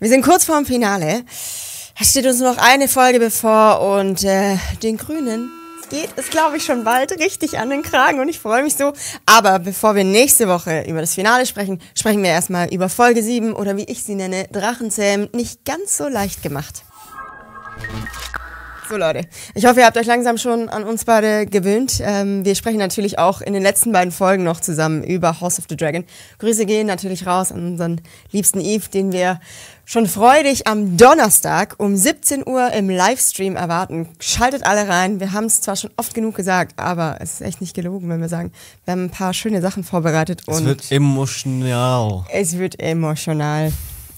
Wir sind kurz vorm Finale. Es steht uns noch eine Folge bevor und äh, den Grünen geht es, glaube ich, schon bald richtig an den Kragen und ich freue mich so. Aber bevor wir nächste Woche über das Finale sprechen, sprechen wir erstmal über Folge 7 oder wie ich sie nenne, Drachenzähmen, nicht ganz so leicht gemacht. So Leute, ich hoffe, ihr habt euch langsam schon an uns beide gewöhnt. Ähm, wir sprechen natürlich auch in den letzten beiden Folgen noch zusammen über House of the Dragon. Grüße gehen natürlich raus an unseren liebsten Eve, den wir schon freudig am Donnerstag um 17 Uhr im Livestream erwarten. Schaltet alle rein. Wir haben es zwar schon oft genug gesagt, aber es ist echt nicht gelogen, wenn wir sagen, wir haben ein paar schöne Sachen vorbereitet. es wird emotional. Es wird emotional.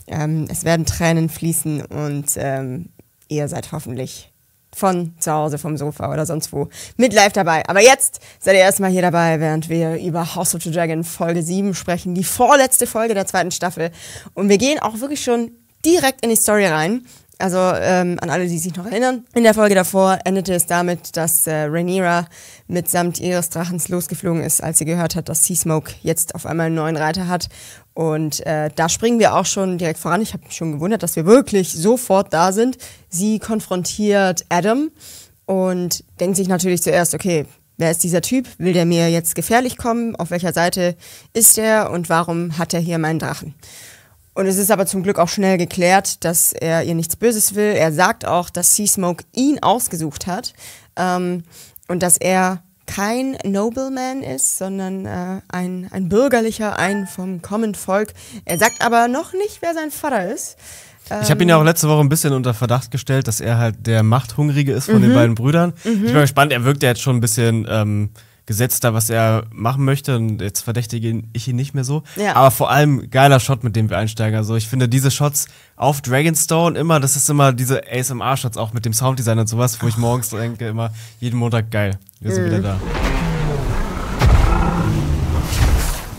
Ähm, es werden Tränen fließen und ähm, ihr seid hoffentlich von zu Hause, vom Sofa oder sonst wo mit live dabei. Aber jetzt seid ihr erstmal hier dabei, während wir über House of the Dragon Folge 7 sprechen, die vorletzte Folge der zweiten Staffel. Und wir gehen auch wirklich schon direkt in die Story rein. Also ähm, an alle, die sich noch erinnern. In der Folge davor endete es damit, dass äh, Rhaenyra mitsamt ihres Drachens losgeflogen ist, als sie gehört hat, dass Seasmoke jetzt auf einmal einen neuen Reiter hat. Und äh, da springen wir auch schon direkt voran. Ich habe mich schon gewundert, dass wir wirklich sofort da sind. Sie konfrontiert Adam und denkt sich natürlich zuerst, okay, wer ist dieser Typ? Will der mir jetzt gefährlich kommen? Auf welcher Seite ist er? Und warum hat er hier meinen Drachen? Und es ist aber zum Glück auch schnell geklärt, dass er ihr nichts Böses will. Er sagt auch, dass Sea Smoke ihn ausgesucht hat ähm, und dass er kein Nobleman ist, sondern äh, ein, ein bürgerlicher, ein vom Common Volk. Er sagt aber noch nicht, wer sein Vater ist. Ich habe ihn ähm, ja auch letzte Woche ein bisschen unter Verdacht gestellt, dass er halt der Machthungrige ist von mhm. den beiden Brüdern. Mhm. Ich bin mhm. mal gespannt, er wirkt ja jetzt schon ein bisschen ähm, gesetzt da, was er machen möchte. Und jetzt verdächtige ich ihn nicht mehr so. Ja. Aber vor allem geiler Shot, mit dem wir einsteigen. Also ich finde diese Shots auf Dragonstone immer, das ist immer diese ASMR-Shots auch mit dem Sounddesign und sowas, wo ich morgens denke immer, jeden Montag geil. Wir sind mhm. wieder da.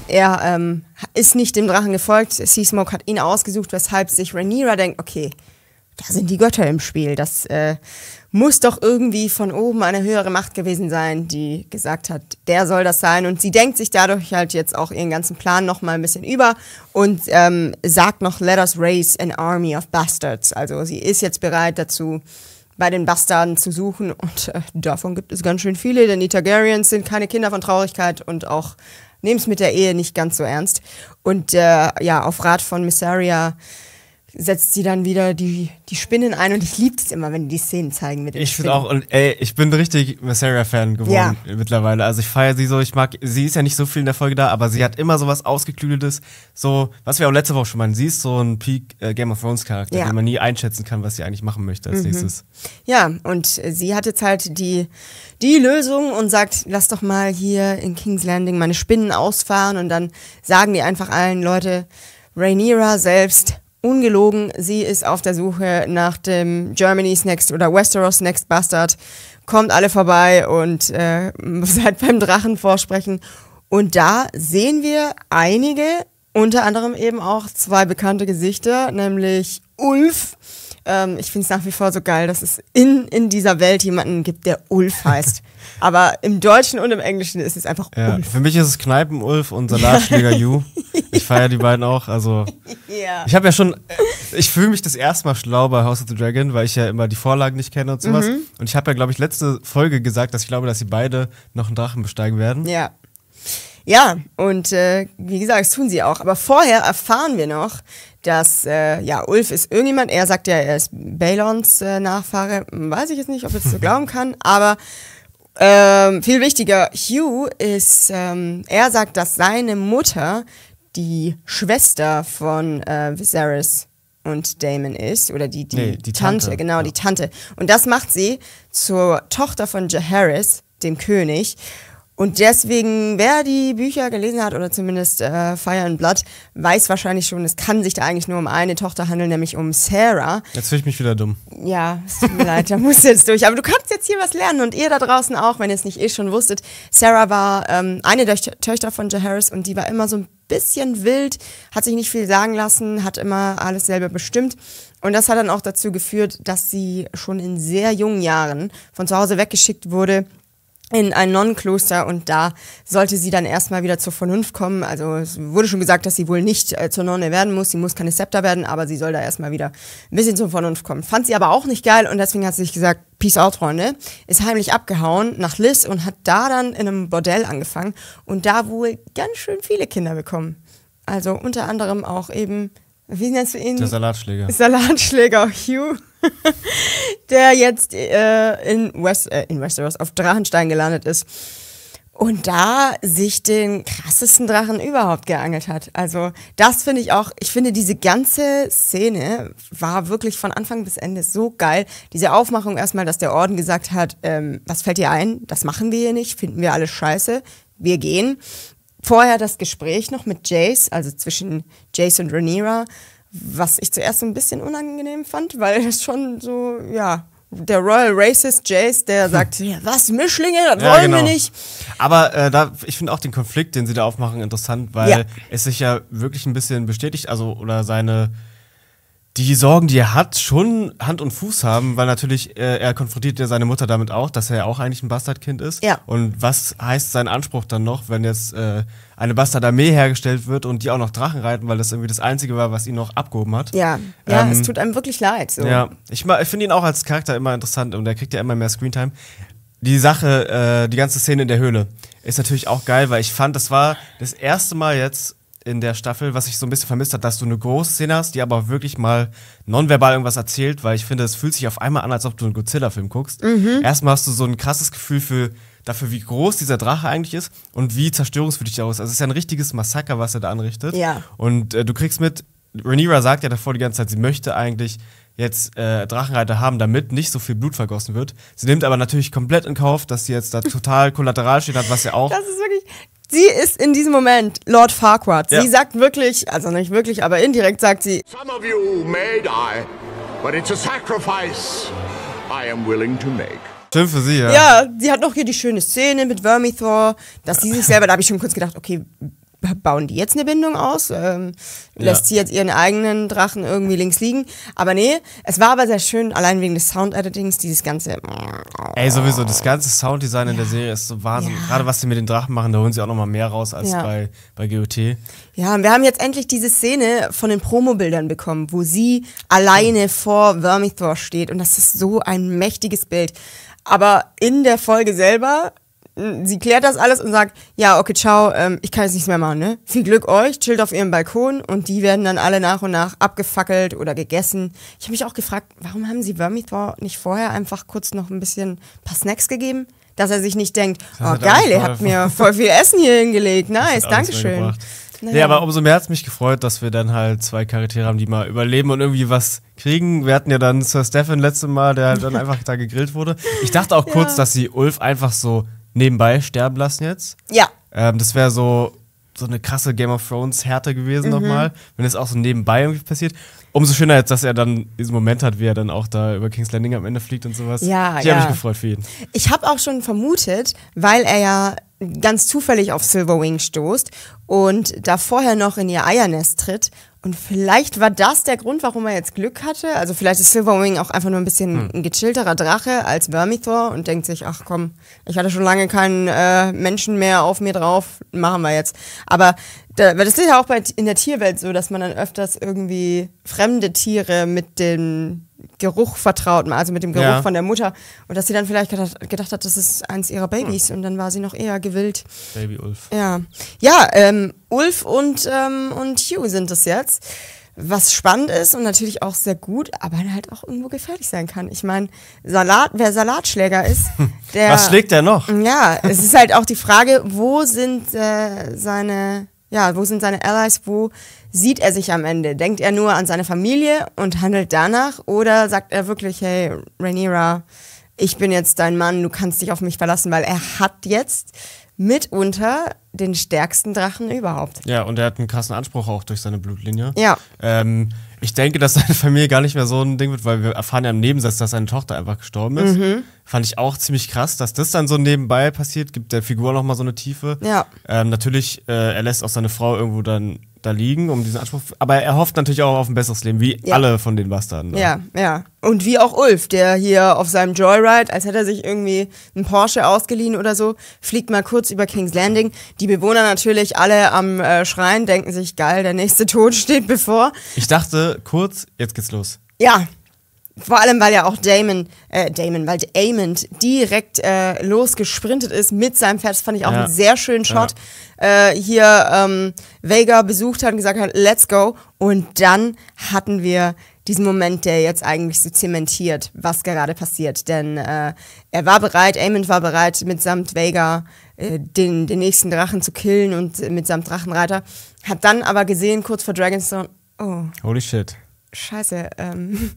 Er ähm, ist nicht dem Drachen gefolgt. Seasmoke hat ihn ausgesucht, weshalb sich Rhaenyra denkt, okay, da sind die Götter im Spiel. Das äh, muss doch irgendwie von oben eine höhere Macht gewesen sein, die gesagt hat, der soll das sein. Und sie denkt sich dadurch halt jetzt auch ihren ganzen Plan nochmal ein bisschen über und ähm, sagt noch, let us raise an army of bastards. Also sie ist jetzt bereit dazu, bei den Bastarden zu suchen. Und äh, davon gibt es ganz schön viele, denn die Targaryens sind keine Kinder von Traurigkeit und auch nehmen es mit der Ehe nicht ganz so ernst. Und äh, ja, auf Rat von Missaria setzt sie dann wieder die, die Spinnen ein und ich liebe es immer, wenn die, die Szenen zeigen mit den Ich finde auch, und ey, ich bin richtig Masseria-Fan geworden ja. mittlerweile. Also ich feiere sie so, ich mag, sie ist ja nicht so viel in der Folge da, aber sie hat immer so was Ausgeklügeltes, so, was wir auch letzte Woche schon meinen, sie ist so ein Peak äh, Game of Thrones Charakter, ja. den man nie einschätzen kann, was sie eigentlich machen möchte als mhm. nächstes. Ja, und sie hat jetzt halt die, die Lösung und sagt, lass doch mal hier in King's Landing meine Spinnen ausfahren und dann sagen die einfach allen, Leute, Rhaenyra selbst Ungelogen, sie ist auf der Suche nach dem Germany's Next oder Westeros Next Bastard. Kommt alle vorbei und äh, seid beim Drachen vorsprechen. Und da sehen wir einige, unter anderem eben auch zwei bekannte Gesichter, nämlich Ulf ähm, ich finde es nach wie vor so geil, dass es in, in dieser Welt jemanden gibt, der Ulf heißt. Aber im Deutschen und im Englischen ist es einfach ja, Ulf. Für mich ist es Kneipen-Ulf und Salatschläger Ju. Ich feiere die beiden auch. Also, ja. Ich habe ja schon, äh, ich fühle mich das erste Mal schlau bei House of the Dragon, weil ich ja immer die Vorlagen nicht kenne und sowas. Mhm. Und ich habe ja, glaube ich, letzte Folge gesagt, dass ich glaube, dass sie beide noch einen Drachen besteigen werden. Ja. Ja, und äh, wie gesagt, das tun sie auch. Aber vorher erfahren wir noch, dass, äh, ja, Ulf ist irgendjemand. Er sagt ja, er ist Balons äh, Nachfahre. Weiß ich jetzt nicht, ob ich es so glauben kann, aber ähm, viel wichtiger, Hugh ist, ähm, er sagt, dass seine Mutter die Schwester von äh, Viserys und Damon ist, oder die, die, nee, die Tante, Tante, genau, ja. die Tante. Und das macht sie zur Tochter von Jaehaerys, dem König. Und deswegen, wer die Bücher gelesen hat oder zumindest äh, Fire and Blood, weiß wahrscheinlich schon, es kann sich da eigentlich nur um eine Tochter handeln, nämlich um Sarah. Jetzt fühle ich mich wieder dumm. Ja, es tut mir leid, da musst du jetzt durch. Aber du kannst jetzt hier was lernen und ihr da draußen auch, wenn ihr es nicht eh schon wusstet. Sarah war ähm, eine der Töchter von Joe Harris und die war immer so ein bisschen wild, hat sich nicht viel sagen lassen, hat immer alles selber bestimmt. Und das hat dann auch dazu geführt, dass sie schon in sehr jungen Jahren von zu Hause weggeschickt wurde in ein Nonnenkloster und da sollte sie dann erstmal wieder zur Vernunft kommen. Also es wurde schon gesagt, dass sie wohl nicht äh, zur Nonne werden muss, sie muss keine Scepter werden, aber sie soll da erstmal wieder ein bisschen zur Vernunft kommen. Fand sie aber auch nicht geil und deswegen hat sie sich gesagt, Peace out, Freunde, ist heimlich abgehauen nach Liz und hat da dann in einem Bordell angefangen und da wohl ganz schön viele Kinder bekommen. Also unter anderem auch eben, wie nennst du ihn? Der Salatschläger. Salatschläger Hugh. der jetzt äh, in, West, äh, in Westeros auf Drachenstein gelandet ist und da sich den krassesten Drachen überhaupt geangelt hat. Also das finde ich auch, ich finde diese ganze Szene war wirklich von Anfang bis Ende so geil. Diese Aufmachung erstmal, dass der Orden gesagt hat, ähm, was fällt dir ein? Das machen wir hier nicht, finden wir alles scheiße, wir gehen. Vorher das Gespräch noch mit Jace, also zwischen Jace und Rhaenyra, was ich zuerst so ein bisschen unangenehm fand, weil es schon so, ja, der Royal Racist Jace, der sagt, hm. was, Mischlinge, das ja, wollen genau. wir nicht. Aber äh, da, ich finde auch den Konflikt, den sie da aufmachen, interessant, weil ja. es sich ja wirklich ein bisschen bestätigt, also, oder seine die Sorgen, die er hat, schon Hand und Fuß haben, weil natürlich äh, er konfrontiert ja seine Mutter damit auch, dass er ja auch eigentlich ein Bastardkind ist. Ja. Und was heißt sein Anspruch dann noch, wenn jetzt äh, eine Bastardarmee hergestellt wird und die auch noch Drachen reiten, weil das irgendwie das Einzige war, was ihn noch abgehoben hat? Ja, ja ähm, es tut einem wirklich leid. So. Ja, ich, ich finde ihn auch als Charakter immer interessant und er kriegt ja immer mehr Screentime. Die Sache, äh, die ganze Szene in der Höhle ist natürlich auch geil, weil ich fand, das war das erste Mal jetzt in der Staffel, was ich so ein bisschen vermisst habe, dass du eine Großszene hast, die aber wirklich mal nonverbal irgendwas erzählt, weil ich finde, es fühlt sich auf einmal an, als ob du einen Godzilla-Film guckst. Mhm. Erstmal hast du so ein krasses Gefühl für dafür, wie groß dieser Drache eigentlich ist und wie zerstörungswürdig er ist. Also es ist ja ein richtiges Massaker, was er da anrichtet. Ja. Und äh, du kriegst mit, Rhaenyra sagt ja davor die ganze Zeit, sie möchte eigentlich jetzt äh, Drachenreiter haben, damit nicht so viel Blut vergossen wird. Sie nimmt aber natürlich komplett in Kauf, dass sie jetzt da total kollateral steht hat, was ja auch. Das ist wirklich Sie ist in diesem Moment Lord Farquaad. Sie sagt wirklich, also nicht wirklich, aber indirekt sagt sie, Some of you may die, but it's a sacrifice I am willing to make. Schön für sie, ja. ja, sie hat noch hier die schöne Szene mit Vermithor, dass sie sich selber, da habe ich schon kurz gedacht, okay, bauen die jetzt eine Bindung aus, ähm, ja. lässt sie jetzt ihren eigenen Drachen irgendwie links liegen. Aber nee, es war aber sehr schön, allein wegen des Sound-Editings, dieses ganze. Ey, sowieso, das ganze Sounddesign ja. in der Serie ist so wahnsinnig. Ja. Gerade was sie mit den Drachen machen, da holen sie auch nochmal mehr raus als bei, bei GOT. Ja, und wir haben jetzt endlich diese Szene von den Promobildern bekommen, wo sie alleine vor Vermithor steht. Und das ist so ein mächtiges Bild. Aber in der Folge selber sie klärt das alles und sagt, ja, okay, ciao, ähm, ich kann jetzt nichts mehr machen, ne? Viel Glück euch, chillt auf ihrem Balkon und die werden dann alle nach und nach abgefackelt oder gegessen. Ich habe mich auch gefragt, warum haben sie Vermithor nicht vorher einfach kurz noch ein bisschen ein paar Snacks gegeben? Dass er sich nicht denkt, oh geil, ihr habt mir voll viel Essen hier hingelegt, nice, Dankeschön. Naja. Nee, aber umso mehr hat es mich gefreut, dass wir dann halt zwei Charaktere haben, die mal überleben und irgendwie was kriegen. Wir hatten ja dann Sir Stefan letztes Mal, der halt dann einfach da gegrillt wurde. Ich dachte auch kurz, ja. dass sie Ulf einfach so nebenbei sterben lassen jetzt. Ja. Ähm, das wäre so, so eine krasse Game of Thrones Härte gewesen mhm. nochmal, wenn es auch so nebenbei irgendwie passiert. Umso schöner jetzt, dass er dann diesen Moment hat, wie er dann auch da über King's Landing am Ende fliegt und sowas. Ja, ich ja. habe mich gefreut für ihn. Ich habe auch schon vermutet, weil er ja ganz zufällig auf Silverwing stoßt und da vorher noch in ihr Eiernest tritt und vielleicht war das der Grund, warum er jetzt Glück hatte. Also vielleicht ist Silverwing auch einfach nur ein bisschen hm. ein gechillterer Drache als Vermithor und denkt sich, ach komm, ich hatte schon lange keinen äh, Menschen mehr auf mir drauf, machen wir jetzt. Aber da, das ist ja auch bei, in der Tierwelt so, dass man dann öfters irgendwie fremde Tiere mit den Geruch vertraut, also mit dem Geruch ja. von der Mutter. Und dass sie dann vielleicht gedacht, hat, das ist eins ihrer hm. Babys. Hm. Und dann war sie noch eher gewillt. Baby Ulf. Ja, ja ähm, Ulf und, ähm, und Hugh sind das jetzt. Was spannend ist und natürlich auch sehr gut, aber halt auch irgendwo gefährlich sein kann. Ich meine, Salat, wer Salatschläger ist, der. Was schlägt er noch? Ja, es ist halt auch die Frage, wo sind äh, seine ja, wo sind seine Allies, wo sieht er sich am Ende? Denkt er nur an seine Familie und handelt danach oder sagt er wirklich, hey, Rhaenyra, ich bin jetzt dein Mann, du kannst dich auf mich verlassen, weil er hat jetzt mitunter den stärksten Drachen überhaupt. Ja, und er hat einen krassen Anspruch auch durch seine Blutlinie. Ja. Ähm, ich denke, dass seine Familie gar nicht mehr so ein Ding wird, weil wir erfahren ja im Nebensatz, dass seine Tochter einfach gestorben ist. Mhm. Fand ich auch ziemlich krass, dass das dann so nebenbei passiert, gibt der Figur nochmal so eine Tiefe. Ja. Ähm, natürlich, äh, er lässt auch seine Frau irgendwo dann da liegen, um diesen Anspruch. Aber er hofft natürlich auch auf ein besseres Leben, wie ja. alle von den Bastarden. Da. Ja, ja. Und wie auch Ulf, der hier auf seinem Joyride, als hätte er sich irgendwie einen Porsche ausgeliehen oder so, fliegt mal kurz über King's Landing. Die Bewohner natürlich alle am äh, Schrein, denken sich, geil, der nächste Tod steht bevor. Ich dachte, kurz, jetzt geht's los. Ja, vor allem, weil ja auch Damon, äh, Damon, weil Damon direkt äh, losgesprintet ist mit seinem Pferd. Das fand ich auch ja. einen sehr schönen Shot. Ja. Äh, hier ähm, Vega besucht hat und gesagt hat, let's go. Und dann hatten wir diesen Moment, der jetzt eigentlich so zementiert, was gerade passiert. Denn äh, er war bereit, Amon war bereit, mitsamt Vega äh, den, den nächsten Drachen zu killen und äh, mitsamt Drachenreiter. Hat dann aber gesehen, kurz vor Dragonstone, oh. Holy shit. Scheiße, ähm,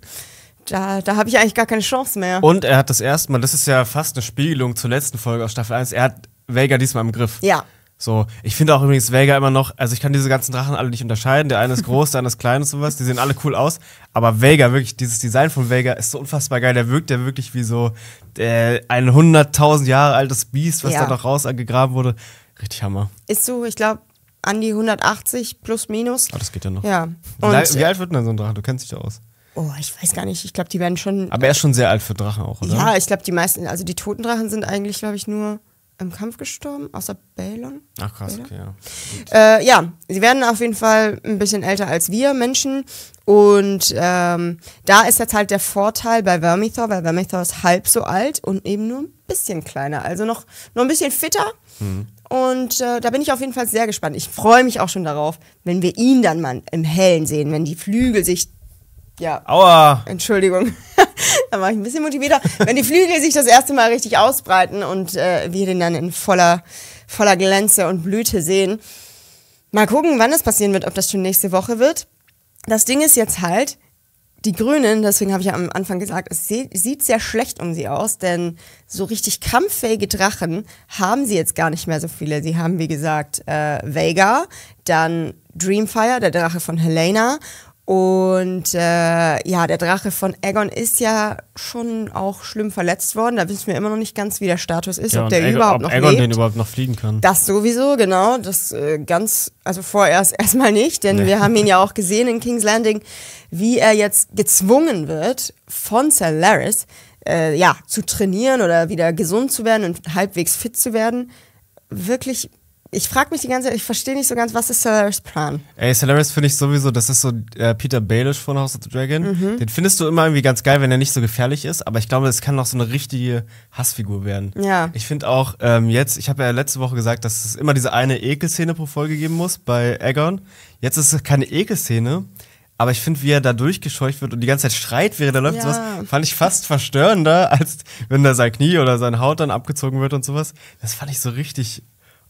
da, da habe ich eigentlich gar keine Chance mehr. Und er hat das erste Mal, das ist ja fast eine Spiegelung zur letzten Folge aus Staffel 1, er hat Vega diesmal im Griff. Ja. So, ich finde auch übrigens Vega immer noch, also ich kann diese ganzen Drachen alle nicht unterscheiden. Der eine ist groß, der andere ist klein und sowas, die sehen alle cool aus. Aber Vega, wirklich, dieses Design von Vega ist so unfassbar geil. Der wirkt ja wirklich wie so äh, ein 100.000 Jahre altes Biest, was ja. da noch rausgegraben wurde. Richtig Hammer. Ist so, ich glaube, an die 180 plus minus. Ah, oh, das geht ja noch. Ja. Und wie, alt wird denn so ein Drache? Du kennst dich da aus. Oh, ich weiß gar nicht. Ich glaube, die werden schon. Aber er ist schon sehr alt für Drachen auch, oder? Ja, ich glaube, die meisten, also die toten Drachen sind eigentlich, glaube ich, nur im Kampf gestorben, außer Balon. Ach krass, Balon. okay, ja. Äh, ja, sie werden auf jeden Fall ein bisschen älter als wir Menschen. Und ähm, da ist jetzt halt der Vorteil bei Vermithor, weil Vermithor ist halb so alt und eben nur ein bisschen kleiner. Also noch, noch ein bisschen fitter. Mhm. Und äh, da bin ich auf jeden Fall sehr gespannt. Ich freue mich auch schon darauf, wenn wir ihn dann mal im Hellen sehen, wenn die Flügel sich ja. Aua. Entschuldigung. da war ich ein bisschen motivierter. Wenn die Flügel sich das erste Mal richtig ausbreiten und äh, wir den dann in voller, voller Glänze und Blüte sehen. Mal gucken, wann das passieren wird, ob das schon nächste Woche wird. Das Ding ist jetzt halt, die Grünen, deswegen habe ich ja am Anfang gesagt, es sieht sehr schlecht um sie aus, denn so richtig kampffähige Drachen haben sie jetzt gar nicht mehr so viele. Sie haben, wie gesagt, äh, Vega, dann Dreamfire, der Drache von Helena und äh, ja, der Drache von Aegon ist ja schon auch schlimm verletzt worden. Da wissen wir immer noch nicht ganz, wie der Status ist, ja, ob der Aegon, überhaupt ob noch Aegon lebt. den überhaupt noch fliegen kann. Das sowieso, genau. Das äh, ganz, also vorerst erstmal nicht, denn nee. wir haben ihn ja auch gesehen in King's Landing, wie er jetzt gezwungen wird von Solaris, äh, ja, zu trainieren oder wieder gesund zu werden und halbwegs fit zu werden. Wirklich ich frage mich die ganze Zeit, ich verstehe nicht so ganz, was ist Solaris Plan? Ey, Solaris finde ich sowieso, das ist so äh, Peter Baelish von House of the Dragon. Mhm. Den findest du immer irgendwie ganz geil, wenn er nicht so gefährlich ist, aber ich glaube, es kann noch so eine richtige Hassfigur werden. Ja. Ich finde auch ähm, jetzt, ich habe ja letzte Woche gesagt, dass es immer diese eine Ekelszene pro Folge geben muss bei Aegon. Jetzt ist es keine Ekelszene, aber ich finde, wie er da durchgescheucht wird und die ganze Zeit schreit, während er läuft, ja. sowas, fand ich fast verstörender, als wenn da sein Knie oder seine Haut dann abgezogen wird und sowas. Das fand ich so richtig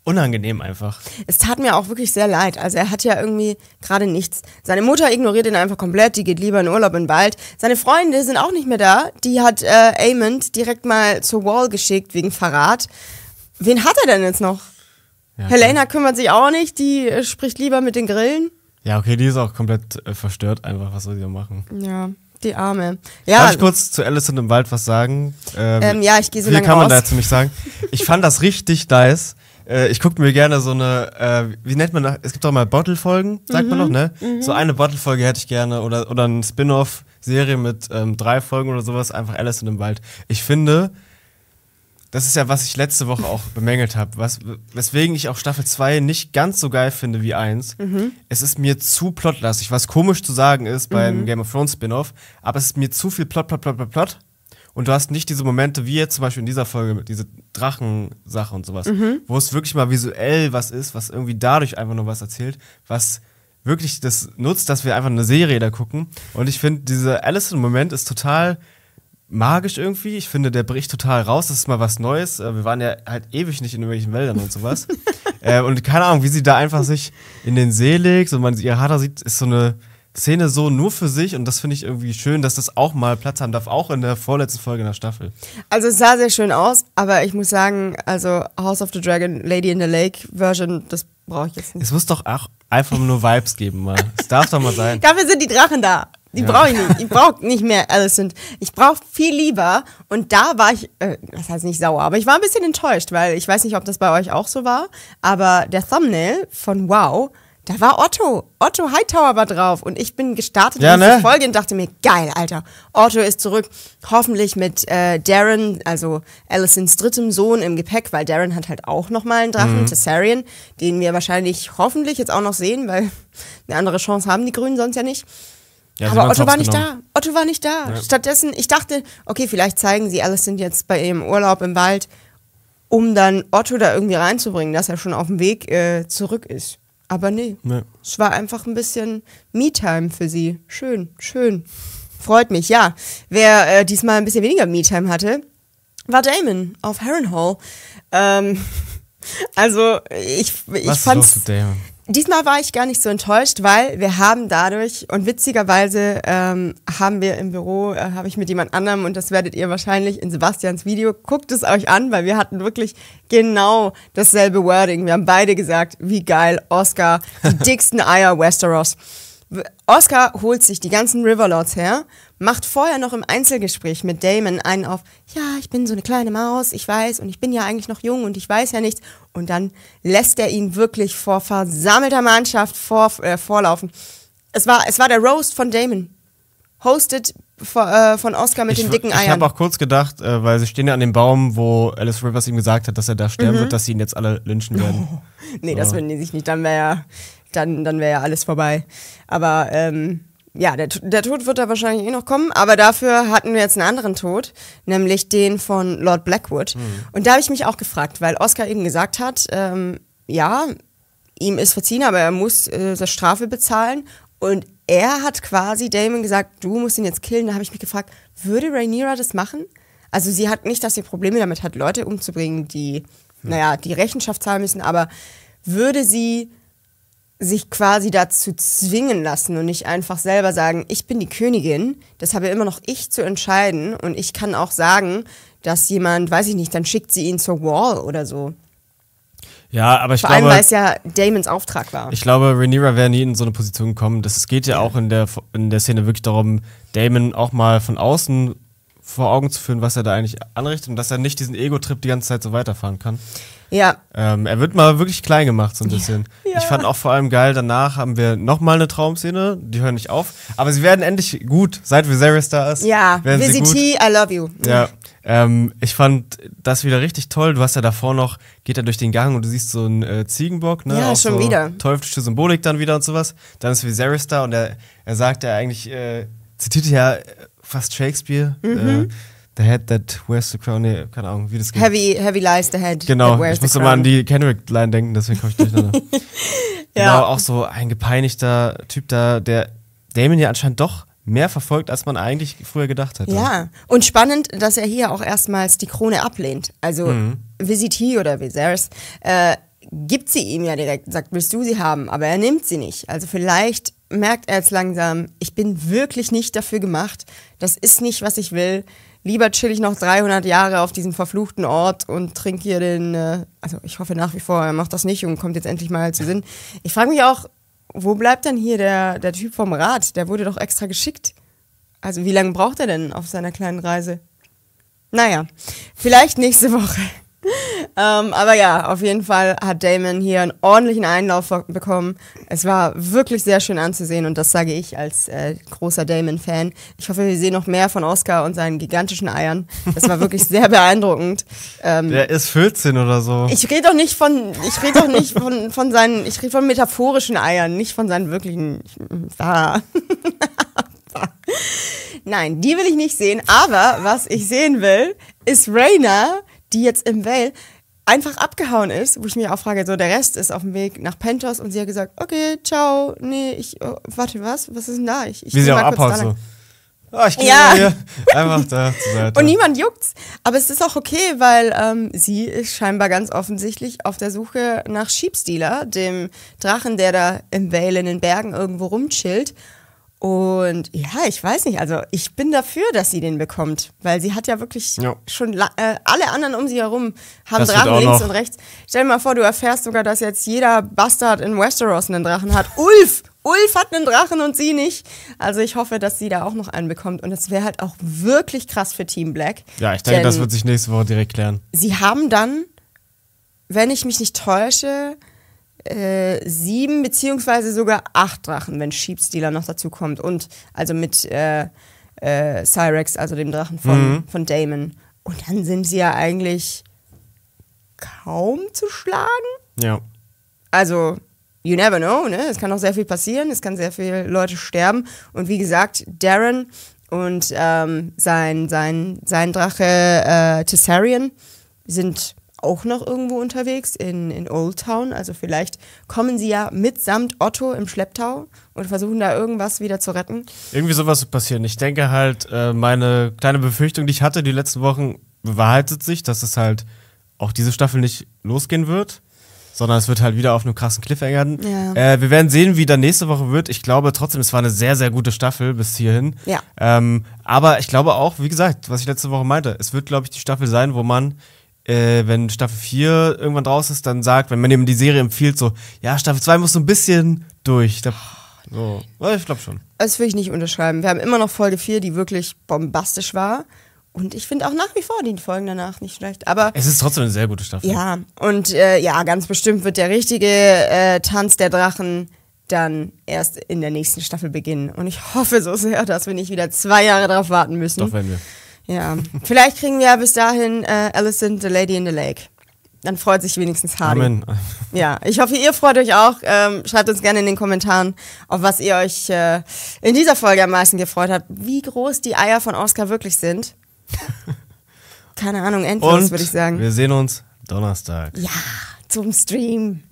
unangenehm einfach. Es tat mir auch wirklich sehr leid. Also er hat ja irgendwie gerade nichts. Seine Mutter ignoriert ihn einfach komplett, die geht lieber in Urlaub in den Wald. Seine Freunde sind auch nicht mehr da. Die hat äh, Amond direkt mal zur Wall geschickt wegen Verrat. Wen hat er denn jetzt noch? Ja, Helena klar. kümmert sich auch nicht, die äh, spricht lieber mit den Grillen. Ja, okay, die ist auch komplett äh, verstört einfach, was soll die machen? Ja, die Arme. Ja. Darf ich kurz zu Alison im Wald was sagen? Ähm, ähm, ja, ich gehe so viel lange kann man raus. dazu nicht sagen. Ich fand das richtig nice, äh, ich gucke mir gerne so eine, äh, wie nennt man das? Es gibt doch mal Bottle-Folgen, sagt mhm. man doch, ne? Mhm. So eine Bottle-Folge hätte ich gerne oder, oder ein Spin-off. Serie mit ähm, drei Folgen oder sowas, einfach Alice in dem Wald. Ich finde, das ist ja, was ich letzte Woche auch bemängelt habe, weswegen ich auch Staffel 2 nicht ganz so geil finde wie 1. Mhm. Es ist mir zu plotlastig, was komisch zu sagen ist beim mhm. Game of Thrones Spin-off, aber es ist mir zu viel Plot, Plot, Plot, Plot, Plot. Und du hast nicht diese Momente, wie jetzt zum Beispiel in dieser Folge, diese Drachensache und sowas, mhm. wo es wirklich mal visuell was ist, was irgendwie dadurch einfach nur was erzählt, was wirklich das nutzt, dass wir einfach eine Serie da gucken. Und ich finde, dieser Allison-Moment ist total magisch irgendwie. Ich finde, der bricht total raus. Das ist mal was Neues. Äh, wir waren ja halt ewig nicht in irgendwelchen Wäldern und sowas. äh, und keine Ahnung, wie sie da einfach sich in den See legt und man ihr Hater sieht, ist so eine Szene so nur für sich und das finde ich irgendwie schön, dass das auch mal Platz haben darf, auch in der vorletzten Folge in der Staffel. Also es sah sehr schön aus, aber ich muss sagen, also House of the Dragon, Lady in the Lake Version, das brauche ich jetzt nicht. Es muss doch auch einfach nur Vibes geben mal. Es darf doch mal sein. Dafür sind die Drachen da. Die ja. brauche ich nicht. Ich brauche nicht mehr Alicent. Ich brauche viel lieber. Und da war ich, äh, das heißt nicht sauer, aber ich war ein bisschen enttäuscht, weil ich weiß nicht, ob das bei euch auch so war, aber der Thumbnail von Wow da war Otto. Otto Hightower war drauf. Und ich bin gestartet ja, in diese ne? Folge und dachte mir, geil, Alter. Otto ist zurück. Hoffentlich mit äh, Darren, also Allisons drittem Sohn im Gepäck, weil Darren hat halt auch nochmal einen Drachen, mhm. Tessarian, den wir wahrscheinlich hoffentlich jetzt auch noch sehen, weil eine andere Chance haben die Grünen sonst ja nicht. Ja, Aber Otto war nicht genommen. da. Otto war nicht da. Ja. Stattdessen, ich dachte, okay, vielleicht zeigen sie Allison jetzt bei ihrem Urlaub im Wald, um dann Otto da irgendwie reinzubringen, dass er schon auf dem Weg äh, zurück ist. Aber nee. nee. Es war einfach ein bisschen Me-Time für sie. Schön, schön. Freut mich, ja. Wer äh, diesmal ein bisschen weniger Me-Time hatte, war Damon auf Harrenhall. Ähm, also ich, ich Was fand's. Ist los mit Damon? Diesmal war ich gar nicht so enttäuscht, weil wir haben dadurch und witzigerweise ähm, haben wir im Büro, äh, habe ich mit jemand anderem und das werdet ihr wahrscheinlich in Sebastians Video, guckt es euch an, weil wir hatten wirklich genau dasselbe Wording. Wir haben beide gesagt, wie geil, Oscar, die dicksten Eier Westeros. Oscar holt sich die ganzen Riverlords her, macht vorher noch im Einzelgespräch mit Damon einen auf, ja, ich bin so eine kleine Maus, ich weiß und ich bin ja eigentlich noch jung und ich weiß ja nichts. Und dann lässt er ihn wirklich vor versammelter Mannschaft vor, äh, vorlaufen. Es war, es war der Roast von Damon. Hosted von, äh, von Oscar mit ich, den dicken Eiern. Ich habe auch kurz gedacht, äh, weil sie stehen ja an dem Baum, wo Alice Rivers ihm gesagt hat, dass er da sterben mhm. wird, dass sie ihn jetzt alle lynchen werden. Oh, nee, so. das würden die sich nicht, dann wäre ja, dann, dann wär ja alles vorbei. Aber ähm, ja, der, der Tod wird da wahrscheinlich eh noch kommen, aber dafür hatten wir jetzt einen anderen Tod, nämlich den von Lord Blackwood. Mhm. Und da habe ich mich auch gefragt, weil Oscar eben gesagt hat, ähm, ja, ihm ist verziehen, aber er muss äh, das Strafe bezahlen. Und er hat quasi Damon gesagt, du musst ihn jetzt killen. Da habe ich mich gefragt, würde Rhaenyra das machen? Also sie hat nicht, dass sie Probleme damit hat, Leute umzubringen, die, mhm. naja, die Rechenschaft zahlen müssen, aber würde sie sich quasi dazu zwingen lassen und nicht einfach selber sagen, ich bin die Königin, das habe immer noch ich zu entscheiden und ich kann auch sagen, dass jemand, weiß ich nicht, dann schickt sie ihn zur Wall oder so. Ja, aber ich Vor glaube. Vor allem, weil es ja Damons Auftrag war. Ich glaube, Rhaenyra wäre nie in so eine Position gekommen. Das geht ja, auch in der, in der Szene wirklich darum, Damon auch mal von außen vor Augen zu führen, was er da eigentlich anrichtet und dass er nicht diesen Ego-Trip die ganze Zeit so weiterfahren kann. Ja. Ähm, er wird mal wirklich klein gemacht, so ein bisschen. Ja. Ich fand auch vor allem geil, danach haben wir nochmal eine Traumszene, die hören nicht auf. Aber sie werden endlich gut, seit Viserys da ist. Ja, Visiti, I love you. Ja. Ähm, ich fand das wieder richtig toll. Du hast ja davor noch, geht er durch den Gang und du siehst so einen äh, Ziegenbock, ne? Ja, auch schon so wieder. Teuflische Symbolik dann wieder und sowas. Dann ist Viserys da und er, er sagt ja eigentlich, äh, zitiert ja fast Shakespeare. Äh, mhm. Äh, the Head That Wears the Crown, nee, keine Ahnung, wie das geht. Heavy, heavy Lies the Head. Genau, ich musste mal an die Kendrick-Line denken, deswegen komme ich durcheinander. ja. Genau, auch so ein gepeinigter Typ da, der Damon ja anscheinend doch mehr verfolgt, als man eigentlich früher gedacht hätte. Ja, und spannend, dass er hier auch erstmals die Krone ablehnt. Also mhm. Visiti oder Viserys äh, gibt sie ihm ja direkt, sagt, willst du sie haben, aber er nimmt sie nicht. Also vielleicht merkt er jetzt langsam, ich bin wirklich nicht dafür gemacht. Das ist nicht, was ich will. Lieber chill ich noch 300 Jahre auf diesem verfluchten Ort und trinke hier den, äh, also ich hoffe nach wie vor, er macht das nicht und kommt jetzt endlich mal zu Sinn. Ich frage mich auch, wo bleibt denn hier der, der Typ vom Rad? Der wurde doch extra geschickt. Also wie lange braucht er denn auf seiner kleinen Reise? Naja, vielleicht nächste Woche. Ähm, aber ja, auf jeden Fall hat Damon hier einen ordentlichen Einlauf bekommen. Es war wirklich sehr schön anzusehen und das sage ich als äh, großer Damon-Fan. Ich hoffe, wir sehen noch mehr von Oscar und seinen gigantischen Eiern. Das war wirklich sehr beeindruckend. Ähm, Der ist 14 oder so. Ich rede doch nicht von, ich rede doch nicht von, von seinen, ich rede von metaphorischen Eiern, nicht von seinen wirklichen. Da. Nein, die will ich nicht sehen, aber was ich sehen will, ist Rainer, die jetzt im Well einfach abgehauen ist, wo ich mich auch frage, so der Rest ist auf dem Weg nach Pentos und sie hat gesagt, okay, ciao, nee, ich, oh, warte, was, was ist denn da? Ich, ich Wie sie auch abhaut so. Oh, ich gehe ja. hier einfach da zur Seite. Und niemand juckt's. Aber es ist auch okay, weil ähm, sie ist scheinbar ganz offensichtlich auf der Suche nach Sheepstealer, dem Drachen, der da im Vale in den Bergen irgendwo rumchillt. Und ja, ich weiß nicht, also ich bin dafür, dass sie den bekommt, weil sie hat ja wirklich ja. schon äh, alle anderen um sie herum haben das Drachen links und rechts. Stell dir mal vor, du erfährst sogar, dass jetzt jeder Bastard in Westeros einen Drachen hat. Ulf! Ulf hat einen Drachen und sie nicht. Also ich hoffe, dass sie da auch noch einen bekommt. Und das wäre halt auch wirklich krass für Team Black. Ja, ich denke, das wird sich nächste Woche direkt klären. Sie haben dann, wenn ich mich nicht täusche, äh, sieben beziehungsweise sogar acht Drachen, wenn Sheepstealer noch dazu kommt. Und also mit äh, äh, Cyrex, also dem Drachen von, mhm. von Damon. Und dann sind sie ja eigentlich kaum zu schlagen. Ja. Also, you never know, ne? Es kann auch sehr viel passieren, es kann sehr viele Leute sterben. Und wie gesagt, Darren und ähm, sein, sein, sein Drache äh, Tessarion sind auch noch irgendwo unterwegs in, in Old Town. Also vielleicht kommen sie ja mitsamt Otto im Schlepptau und versuchen da irgendwas wieder zu retten. Irgendwie sowas wird passieren. Ich denke halt, äh, meine kleine Befürchtung, die ich hatte die letzten Wochen, bewahrheitet sich, dass es halt auch diese Staffel nicht losgehen wird sondern es wird halt wieder auf einem krassen Cliffhanger. Ja. Äh, wir werden sehen, wie dann nächste Woche wird. Ich glaube trotzdem, es war eine sehr, sehr gute Staffel bis hierhin. Ja. Ähm, aber ich glaube auch, wie gesagt, was ich letzte Woche meinte, es wird, glaube ich, die Staffel sein, wo man äh, wenn Staffel 4 irgendwann draus ist, dann sagt, wenn man eben die Serie empfiehlt, so, ja, Staffel 2 muss so ein bisschen durch. Da, so. Ich glaube schon. Das will ich nicht unterschreiben. Wir haben immer noch Folge 4, die wirklich bombastisch war. Und ich finde auch nach wie vor die Folgen danach nicht schlecht. Aber es ist trotzdem eine sehr gute Staffel. Ja, und äh, ja, ganz bestimmt wird der richtige äh, Tanz der Drachen dann erst in der nächsten Staffel beginnen. Und ich hoffe so sehr, dass wir nicht wieder zwei Jahre darauf warten müssen. Doch, wenn wir. Ja, vielleicht kriegen wir ja bis dahin äh, Alison, The Lady in the Lake. Dann freut sich wenigstens Hardy. Amen. Ja, ich hoffe, ihr freut euch auch. Ähm, schreibt uns gerne in den Kommentaren, auf was ihr euch äh, in dieser Folge am meisten gefreut habt. Wie groß die Eier von Oscar wirklich sind. Keine Ahnung, endlos, würde ich sagen. Wir sehen uns Donnerstag. Ja, zum Stream.